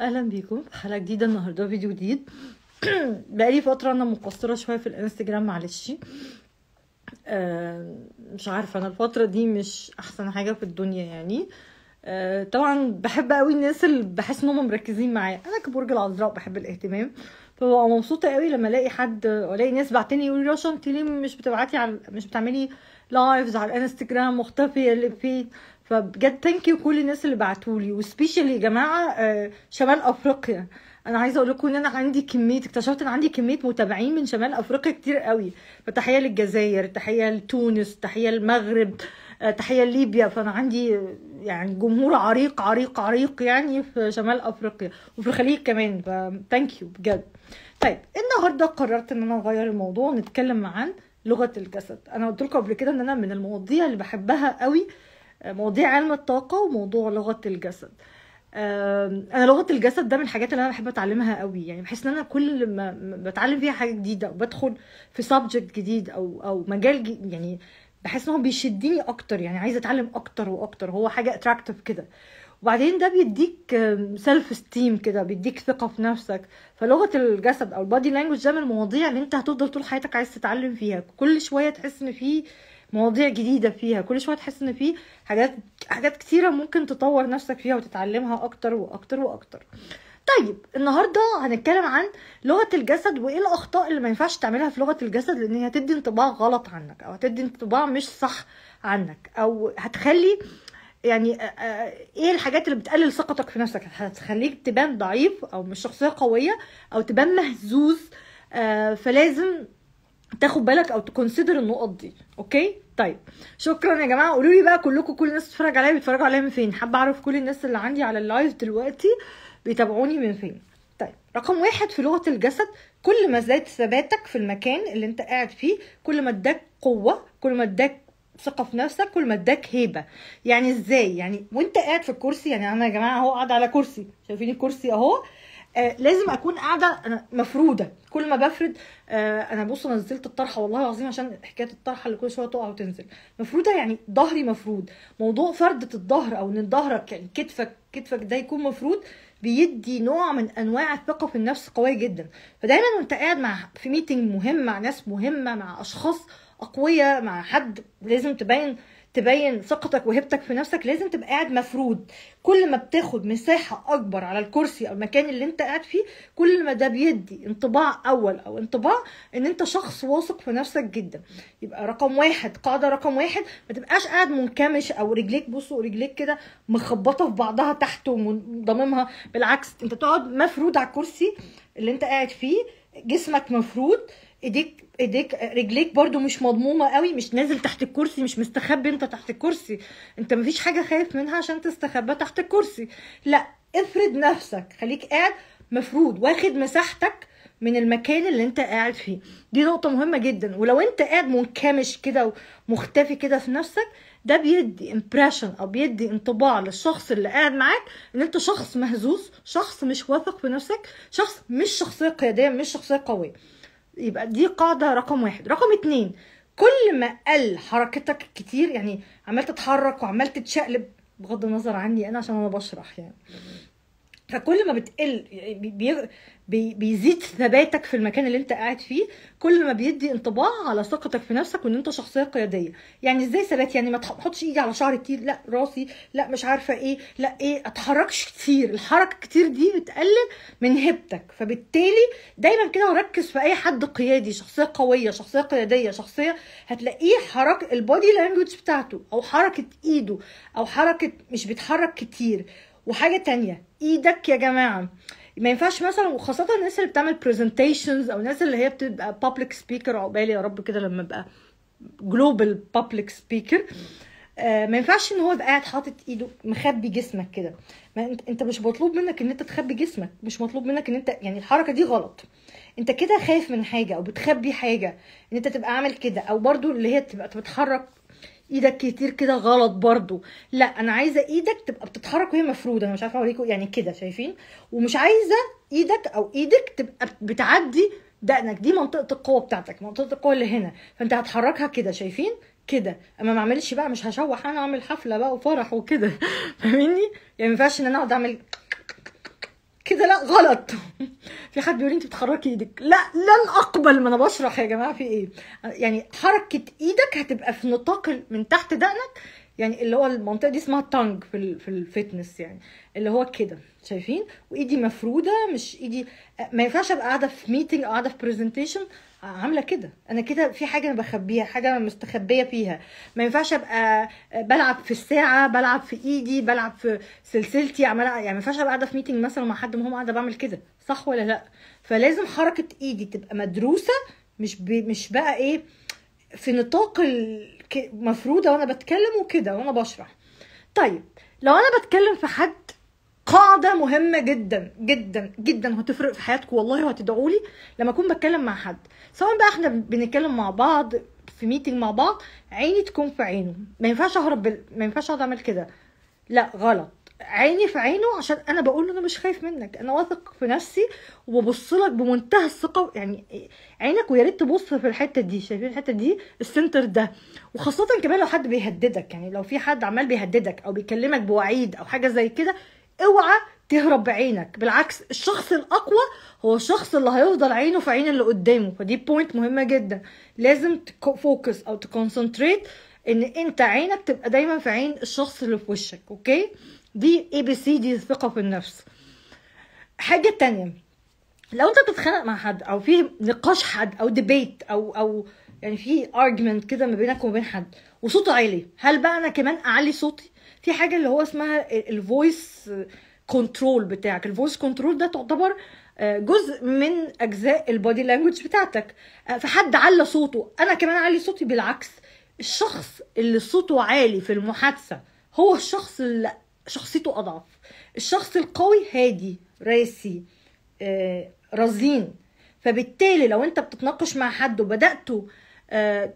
اهلا بيكم في حلقه جديده النهارده فيديو جديد بقالي فتره انا مقصره شويه في الانستجرام معلش آه، مش عارفه انا الفتره دي مش احسن حاجه في الدنيا يعني آه، طبعا بحب قوي الناس اللي بحس ان مركزين معايا انا كبرج العذراء بحب الاهتمام فببقى مبسوطه قوي لما الاقي حد الاقي ناس بعتني يقولي رشا انت ليه مش بتبعتي على مش بتعملي لايفز على الانستجرام مختفيه اللي فين فبجد ثانك يو كل الناس اللي بعتولي وسبيشالي يا جماعه آه، شمال افريقيا انا عايزه اقول لكم ان انا عندي كميه اكتشفت ان عندي كميه متابعين من شمال افريقيا كتير قوي فتحيه للجزائر تحيه لتونس تحيه للمغرب آه، تحيه ليبيا فانا عندي يعني جمهور عريق عريق عريق يعني في شمال افريقيا وفي الخليج كمان فثانك يو بجد طيب النهارده قررت ان انا اغير الموضوع ونتكلم عن لغه الجسد انا قلت لكم قبل كده ان انا من المواضيع اللي بحبها قوي مواضيع علم الطاقة وموضوع لغة الجسد انا لغه الجسد ده من الحاجات اللي انا بحب اتعلمها قوي يعني بحس ان انا كل ما بتعلم فيها حاجه جديده وبدخل في سبجكت جديد او او مجال جديد يعني بحس ان هو بيشدني اكتر يعني عايزه اتعلم اكتر واكتر هو حاجه اتراكتيف كده وبعدين ده بيديك سيلف استيم كده بيديك ثقه في نفسك فلغه الجسد او البادي لانجوج ده من المواضيع اللي انت هتفضل طول حياتك عايز تتعلم فيها كل شويه تحس ان في مواضيع جديده فيها كل شويه تحس ان في حاجات حاجات كتيره ممكن تطور نفسك فيها وتتعلمها اكتر واكتر واكتر طيب النهارده هنتكلم عن لغه الجسد وايه الاخطاء اللي ما ينفعش تعملها في لغه الجسد لان هي هتدي انطباع غلط عنك او هتدي انطباع مش صح عنك او هتخلي يعني ايه الحاجات اللي بتقلل ثقتك في نفسك هتخليك تبان ضعيف او مش شخصيه قويه او تبان مهزوز فلازم تاخد بالك او تكونسيدر النقط دي اوكي طيب شكرا يا جماعه قولوا لي بقى كلكم كل الناس بتتفرج عليا بيتفرجوا عليا من فين حابه اعرف كل الناس اللي عندي على اللايف دلوقتي بيتابعوني من فين طيب رقم واحد في لغه الجسد كل ما زاد ثباتك في المكان اللي انت قاعد فيه كل ما اداك قوه كل ما اداك ثقه في نفسك كل ما اداك هيبه يعني ازاي يعني وانت قاعد في الكرسي يعني انا يا جماعه اهو قاعد على كرسي شايفين الكرسي اهو آه، لازم اكون قاعده انا مفروده كل ما بفرد آه، انا بص نزلت الطرحه والله العظيم عشان حكايه الطرحه اللي كل شويه تقع وتنزل مفروده يعني ظهري مفرود موضوع فرده الظهر او ان ظهرك كتفك كتفك ده يكون مفرود بيدي نوع من انواع الثقه في النفس قويه جدا فدايما وانت قاعد مع في ميتنج مهم مع ناس مهمه مع اشخاص اقوياء مع حد لازم تبين تبين ثقتك وهبتك في نفسك لازم تبقى قاعد مفرود كل ما بتاخد مساحه اكبر على الكرسي او المكان اللي انت قاعد فيه كل ما ده بيدي انطباع اول او انطباع ان انت شخص واثق في نفسك جدا يبقى رقم واحد قاعده رقم واحد ما تبقاش قاعد منكمش او رجليك بصوا رجليك كده مخبطه في بعضها تحت ومضممها بالعكس انت تقعد مفرود على الكرسي اللي انت قاعد فيه جسمك مفرود ايديك ايديك رجليك برده مش مضمومه قوي مش نازل تحت الكرسي مش مستخبي انت تحت الكرسي انت مفيش حاجه خايف منها عشان تستخبى تحت الكرسي لا افرد نفسك خليك قاعد مفروض واخد مساحتك من المكان اللي انت قاعد فيه دي نقطه مهمه جدا ولو انت قاعد منكمش كده ومختفي كده في نفسك ده بيدي امبريشن او بيدي انطباع للشخص اللي قاعد معاك ان انت شخص مهزوز شخص مش واثق في نفسك شخص مش شخصيه قياديه مش شخصيه قويه يبقى دي قاعده رقم واحد رقم اتنين كل ما قل حركتك كتير يعني عمال تتحرك وعمال تتشقلب بغض النظر عني انا عشان انا بشرح يعني فكل ما بتقل يعني بيزيد ثباتك في المكان اللي انت قاعد فيه كل ما بيدي انطباع على ثقتك في نفسك وان انت شخصيه قياديه يعني ازاي ثبات يعني ما تحطش ايدي على شعري كتير لا راسي لا مش عارفه ايه لا ايه اتحركش كتير الحركه كتير دي بتقلل من هيبتك فبالتالي دايما كده ركز في اي حد قيادي شخصيه قويه شخصيه قياديه شخصيه هتلاقيه حرك البادي لانجوج بتاعته او حركه ايده او حركه مش بيتحرك كتير وحاجه تانية ايدك يا جماعه ما ينفعش مثلا وخاصه الناس اللي بتعمل برزنتيشنز او الناس اللي هي بتبقى بابليك سبيكر عقبالي يا رب كده لما ابقى جلوبال بابليك سبيكر ما ينفعش ان هو يبقى قاعد حاطط ايده مخبي جسمك كده ما انت مش مطلوب منك ان انت تخبي جسمك مش مطلوب منك ان انت يعني الحركه دي غلط انت كده خايف من حاجه او بتخبي حاجه ان انت تبقى عامل كده او برضو اللي هي تبقى بتتحرك ايدك كتير كده غلط برضو لا انا عايزه ايدك تبقى بتتحرك وهي مفروده انا مش عارفه اوريكم يعني كده شايفين ومش عايزه ايدك او ايدك تبقى بتعدي دقنك دي منطقه القوه بتاعتك منطقه القوه اللي هنا فانت هتحركها كده شايفين كده اما ما اعملش بقى مش هشوح انا اعمل حفله بقى وفرح وكده فاهميني يعني ما ينفعش ان انا اقعد اعمل كده لا غلط في حد بيقول انت بتحركي ايدك لا لن اقبل ما انا بشرح يا جماعه في ايه يعني حركه ايدك هتبقى في نطاق من تحت دقنك يعني اللي هو المنطقه دي اسمها تانج في في الفتنس يعني اللي هو كده شايفين وايدي مفروده مش ايدي ما ينفعش ابقى قاعده في ميتنج او قاعده في برزنتيشن عامله كده انا كده في حاجه انا بخبيها حاجه مستخبيه فيها ما ينفعش ابقى بلعب في الساعه بلعب في ايدي بلعب في سلسلتي عماله يعني ما ينفعش ابقى قاعده في ميتنج مثلا مع حد وهم قاعده بعمل كده صح ولا لا فلازم حركه ايدي تبقى مدروسه مش بي مش بقى ايه في نطاق المفروضه وانا بتكلم وكده وانا بشرح طيب لو انا بتكلم في حد قاعده مهمه جدا جدا جدا هتفرق في حياتكم والله وهتدعوا لي لما اكون بتكلم مع حد سواء بقى احنا بنتكلم مع بعض في ميتنج مع بعض عيني تكون في عينه ما ينفعش اهرب بال... ما ينفعش اقعد اعمل كده لا غلط عيني في عينه عشان انا بقول له انا مش خايف منك انا واثق في نفسي وببص لك بمنتهى الثقه يعني عينك ويا ريت تبص في الحته دي شايفين الحته دي السنتر ده وخاصه كمان لو حد بيهددك يعني لو في حد عمال بيهددك او بيكلمك بوعيد او حاجه زي كده اوعى تهرب بعينك بالعكس الشخص الاقوى هو الشخص اللي هيفضل عينه في عين اللي قدامه فدي بوينت مهمه جدا لازم تفوكس او تكونسنتريت ان انت عينك تبقى دايما في عين الشخص اللي في وشك اوكي دي اي بي سي دي الثقه في النفس حاجه تانية لو انت بتتخانق مع حد او في نقاش حد او ديبيت او او يعني في ارجمنت كده ما بينك وما بين حد وصوته عالي هل بقى انا كمان اعلي صوتي في حاجه اللي هو اسمها الفويس كنترول بتاعك الفويس كنترول ده تعتبر آه، جزء من اجزاء البادي لانجوج بتاعتك آه، فحد على صوته انا كمان علي صوتي بالعكس الشخص اللي صوته عالي في المحادثه هو الشخص اللي شخصيته اضعف الشخص القوي هادي راسي آه، رزين فبالتالي لو انت بتتناقش مع حد وبداته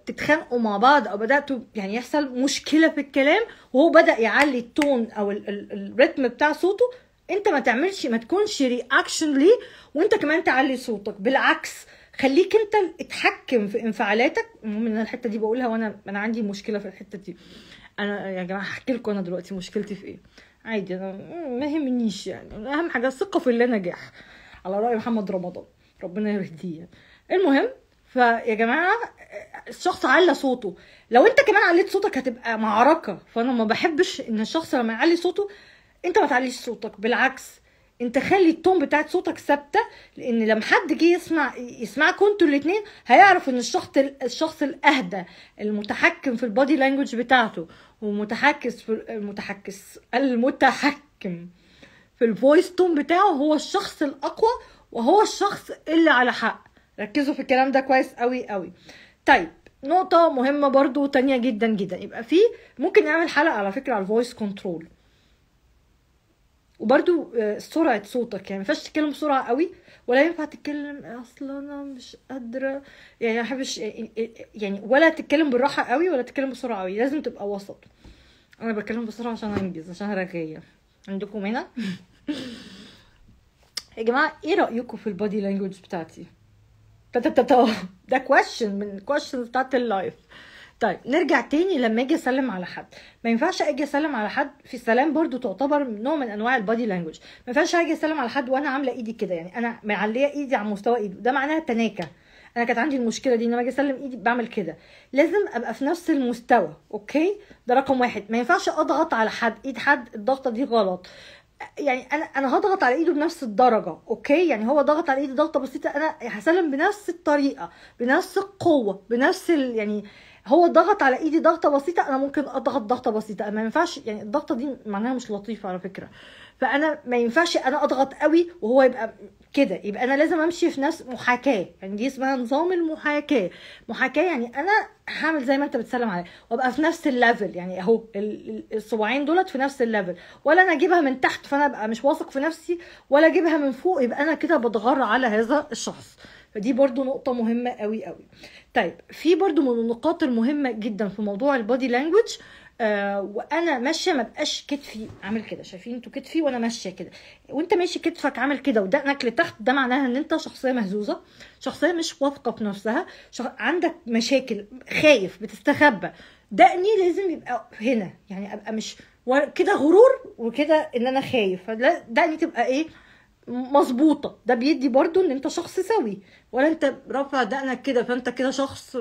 تتخانقوا مع بعض او بداتوا يعني يحصل مشكله في الكلام وهو بدا يعلي التون او الريتم بتاع صوته انت ما تعملش ما تكونش رياكشن ليه وانت كمان تعلي صوتك بالعكس خليك انت اتحكم في انفعالاتك المهم ان الحته دي بقولها وانا انا عندي مشكله في الحته دي انا يا جماعه هحكي لكم انا دلوقتي مشكلتي في ايه عادي انا ما يهمنيش يعني اهم حاجه الثقه في الله نجاح على راي محمد رمضان ربنا يهديه المهم فيا جماعه الشخص على صوته لو انت كمان عليت صوتك هتبقى معركه فانا ما بحبش ان الشخص لما يعلي صوته انت ما تعليش صوتك بالعكس انت خلي التون بتاعت صوتك ثابته لان لما حد جه يسمع يسمعكوا انتوا الاثنين هيعرف ان الشخص الشخص الاهدى المتحكم في البادي لانجوج بتاعته ومتحكس في المتحكس المتحكم في الفويس تون بتاعه هو الشخص الاقوى وهو الشخص اللي على حق ركزوا في الكلام ده كويس قوي قوي طيب نقطة مهمة برضو تانية جدا جدا يبقى في ممكن نعمل حلقة على فكرة على الفويس كنترول وبرضو آه، سرعة صوتك يعني مفيش تتكلم بسرعة قوي ولا ينفع تتكلم اصلا انا مش قادرة يعني ما احبش آه، آه، يعني ولا تتكلم بالراحة قوي ولا تتكلم بسرعة قوي لازم تبقى وسط انا بتكلم بسرعة عشان انجز عشان رغية عندكم هنا يا جماعة ايه رأيكم في البادي لانجوج بتاعتي ده كويشن من كويشنز بتاعت اللايف طيب نرجع تاني لما اجي اسلم على حد ما ينفعش اجي اسلم على حد في السلام برضو تعتبر نوع من انواع البادي لانجوج ما ينفعش اجي اسلم على حد وانا عامله ايدي كده يعني انا معليه ايدي على مستوى ايده ده معناها تناكه انا كانت عندي المشكله دي ان انا اجي اسلم ايدي بعمل كده لازم ابقى في نفس المستوى اوكي ده رقم واحد ما ينفعش اضغط على حد ايد حد الضغطه دي غلط يعني انا انا هضغط على ايده بنفس الدرجه اوكي يعني هو ضغط على ايده ضغطه بسيطه انا هسلم بنفس الطريقه بنفس القوه بنفس ال يعني هو ضغط على ايدي ضغطه بسيطه انا ممكن اضغط ضغطه بسيطه ما ينفعش يعني الضغطه دي معناها مش لطيفه على فكره فانا ما ينفعش انا اضغط قوي وهو يبقى كده يبقى انا لازم امشي في نفس محاكاه يعني دي اسمها نظام المحاكاه محاكاه يعني انا هعمل زي ما انت بتسلم عليا وابقى في نفس الليفل يعني اهو الصباعين دولت في نفس الليفل ولا انا اجيبها من تحت فانا ابقى مش واثق في نفسي ولا اجيبها من فوق يبقى انا كده بتغر على هذا الشخص فدي برضو نقطة مهمة قوي قوي طيب في برضو من النقاط المهمة جدا في موضوع البادي لانجوج آه، وانا ماشيه ما بقاش كتفي عامل كده شايفين انتوا كتفي وانا ماشيه كده وانت ماشي كتفك عامل كده ودقنك لتحت ده معناها ان انت شخصيه مهزوزه شخصيه مش واثقه في نفسها شخ... عندك مشاكل خايف بتستخبى دقني لازم يبقى هنا يعني ابقى مش كده غرور وكده ان انا خايف فدقني تبقى ايه مظبوطه ده بيدي برضو ان انت شخص سوي ولا انت رافع دقنك كده فانت كده شخص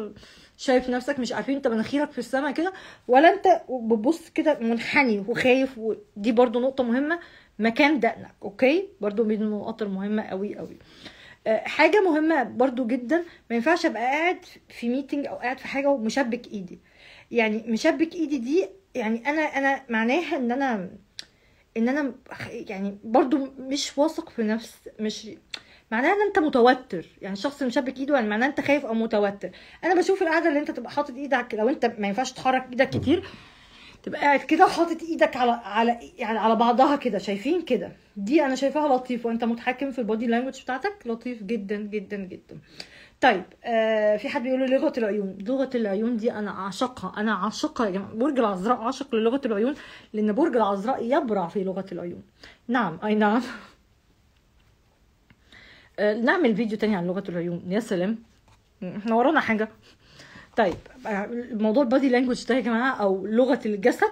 شايف نفسك مش عارفين انت مناخيرك في السما كده ولا انت بتبص كده منحني وخايف ودي برضو نقطه مهمه مكان دقنك اوكي برضو من النقط المهمه قوي قوي آه، حاجه مهمه برضو جدا ما ينفعش ابقى قاعد في ميتنج او قاعد في حاجه ومشبك ايدي يعني مشبك ايدي دي يعني انا انا معناها ان انا ان انا يعني برضو مش واثق في نفس مش معناها ان انت متوتر يعني الشخص اللي مشبك ايده يعني معناها انت خايف او متوتر انا بشوف القعده اللي انت تبقى حاطط ايدك لو انت ما ينفعش تحرك ايدك كتير تبقى قاعد كده وحاطط ايدك على على يعني على بعضها كده شايفين كده دي انا شايفاها لطيفه وانت متحكم في البودي لانجوج بتاعتك لطيف جدا جدا جدا طيب آه في حد بيقول لي لغه العيون لغه العيون دي انا اعشقها انا عاشقها يا يعني جماعه برج العذراء عاشق للغه العيون لان برج العذراء يبرع في لغه العيون نعم اي نعم آه، نعمل فيديو تاني عن لغه العيون يا سلام احنا ورانا حاجه طيب آه، موضوع البادي لانجوج ده يا جماعه او لغه الجسد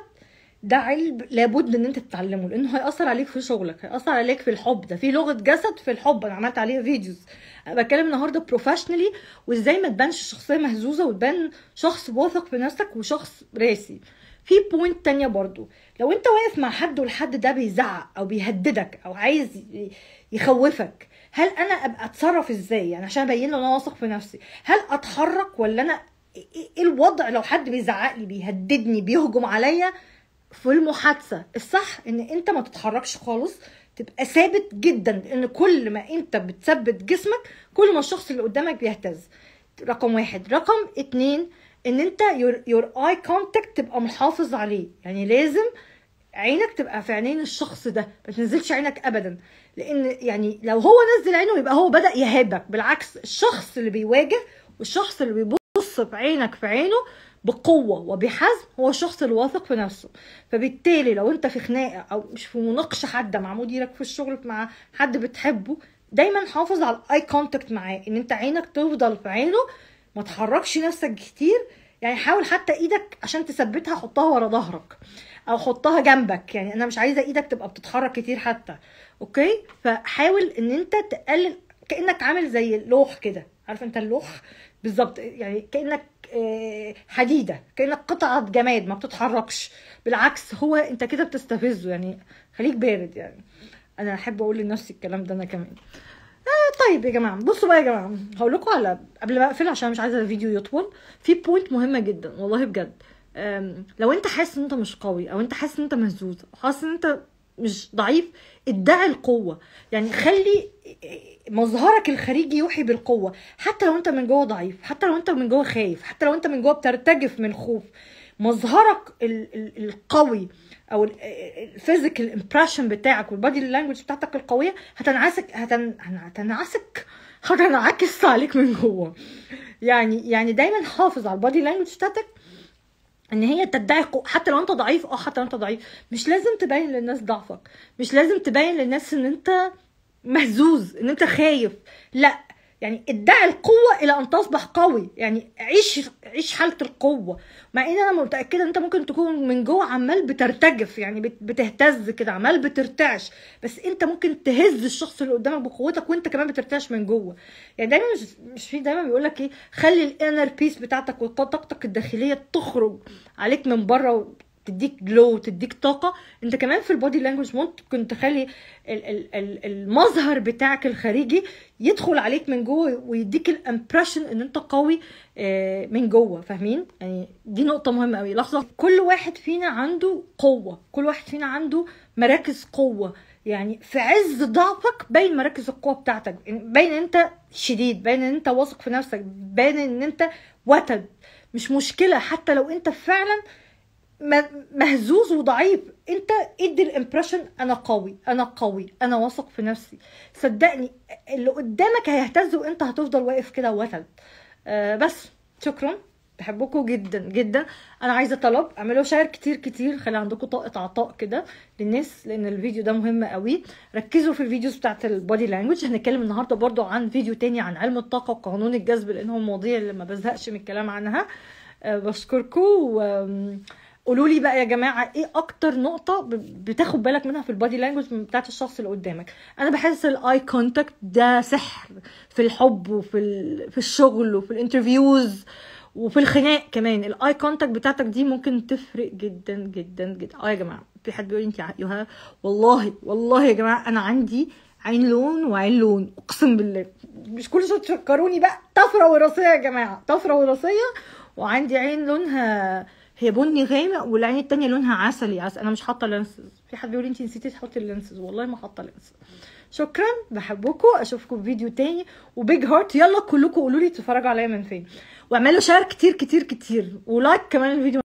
ده علم لابد ان انت تتعلمه لانه هياثر عليك في شغلك هياثر عليك في الحب ده في لغه جسد في الحب انا عملت عليها فيديوز بتكلم النهارده بروفيشنالي وازاي ما تبانش شخصيه مهزوزه وتبان شخص واثق في نفسك وشخص راسي في بوينت تانية برضو لو انت واقف مع حد والحد ده بيزعق او بيهددك او عايز يخوفك هل انا ابقى اتصرف ازاي يعني عشان ابين له ان انا واثق في نفسي هل اتحرك ولا انا إيه-, إيه-, ايه الوضع لو حد بيزعق لي بيهددني بيهجم عليا في المحادثه الصح ان انت ما تتحركش خالص تبقى ثابت جدا ان كل ما انت بتثبت جسمك كل ما الشخص اللي قدامك بيهتز رقم واحد رقم اتنين ان انت يور اي كونتاكت تبقى محافظ عليه يعني لازم عينك تبقى في عينين الشخص ده ما تنزلش عينك ابدا لان يعني لو هو نزل عينه يبقى هو بدا يهابك بالعكس الشخص اللي بيواجه والشخص اللي بيبص في عينك في عينه بقوة وبحزم هو الشخص الواثق في نفسه فبالتالي لو انت في خناقة او مش في مناقشة حادة مع مديرك في الشغل مع حد بتحبه دايما حافظ على الاي كونتاكت معاه ان انت عينك تفضل في عينه ما تحركش نفسك كتير يعني حاول حتى ايدك عشان تثبتها حطها ورا ظهرك او حطها جنبك يعني انا مش عايزه ايدك تبقى بتتحرك كتير حتى اوكي فحاول ان انت تقلل كانك عامل زي اللوح كده عارف انت اللوح بالظبط يعني كانك آه، حديده كانك قطعه جماد ما بتتحركش بالعكس هو انت كده بتستفزه يعني خليك بارد يعني انا احب اقول لنفسي الكلام ده انا كمان آه طيب يا جماعه بصوا بقى يا جماعه هقول لكم على قبل ما اقفل عشان مش عايزه الفيديو يطول في بوينت مهمه جدا والله بجد لو انت حاسس ان انت مش قوي او انت حاسس ان انت مهزوز حاسس ان انت مش ضعيف ادعي القوه يعني خلي مظهرك الخارجي يوحي بالقوه حتى لو انت من جوه ضعيف حتى لو انت من جوه خايف حتى لو انت من جوه بترتجف من الخوف مظهرك القوي او الفيزيكال امبريشن بتاعك والبادي لانجوج بتاعتك القويه هتنعسك هتن... هتنعسك هتنعكس عليك من جوه يعني يعني دايما حافظ على البادي لانجوج بتاعتك ان هي تدعي حتى لو انت ضعيف اه حتى لو انت ضعيف مش لازم تبين للناس ضعفك مش لازم تبين للناس ان انت مهزوز ان انت خايف لا يعني ادعي القوه الى ان تصبح قوي يعني عيش عيش حاله القوه مع ان انا متاكده ان انت ممكن تكون من جوه عمال بترتجف يعني بتهتز كده عمال بترتعش بس انت ممكن تهز الشخص اللي قدامك بقوتك وانت كمان بترتعش من جوه يعني دايما مش, مش في دايما بيقول لك ايه خلي الانر بيس بتاعتك وطاقتك الداخليه تخرج عليك من بره تديك جلو تديك طاقه انت كمان في البودي لانجوج ممكن تخلي المظهر بتاعك الخارجي يدخل عليك من جوه ويديك الامبريشن ان انت قوي آه، من جوه فاهمين يعني دي نقطه مهمه قوي لحظه كل واحد فينا عنده قوه كل واحد فينا عنده مراكز قوه يعني في عز ضعفك باين مراكز القوه بتاعتك باين ان انت شديد باين ان انت واثق في نفسك باين ان انت وتد مش مشكله حتى لو انت فعلا مهزوز وضعيف انت ادي الامبريشن انا قوي انا قوي انا واثق في نفسي صدقني اللي قدامك هيهتز وانت هتفضل واقف كده وثل آه بس شكرا بحبكم جدا جدا انا عايزه طلب اعملوا شير كتير كتير خلي عندكم طاقه عطاء كده للناس لان الفيديو ده مهم قوي ركزوا في الفيديوز بتاعت البودي لانجوج هنتكلم النهارده برضو عن فيديو تاني عن علم الطاقه وقانون الجذب لانهم مواضيع اللي ما بزهقش من الكلام عنها أه بشكركم و... قولوا لي بقى يا جماعه ايه اكتر نقطه بتاخد بالك منها في البادي لانجوج بتاعت الشخص اللي قدامك انا بحس الاي كونتاكت ده سحر في الحب وفي في الشغل وفي الانترفيوز وفي الخناق كمان الاي كونتاكت بتاعتك دي ممكن تفرق جدا جدا جدا اه يا جماعه في حد بيقول انت يا والله والله يا جماعه انا عندي عين لون وعين لون اقسم بالله مش كل شويه تشكروني بقى طفره وراثيه يا جماعه طفره وراثيه وعندي عين لونها هي بني غامق والعين التانية لونها عسلي عسل انا مش حاطه لينسز في حد بيقول انتي انت نسيتي تحطي اللينسز والله ما حاطه لينسز شكرا بحبكم اشوفكم في فيديو تاني وبيج هارت يلا كلكم قولوا لي تتفرجوا عليا من فين واعملوا شير كتير كتير كتير ولايك كمان الفيديو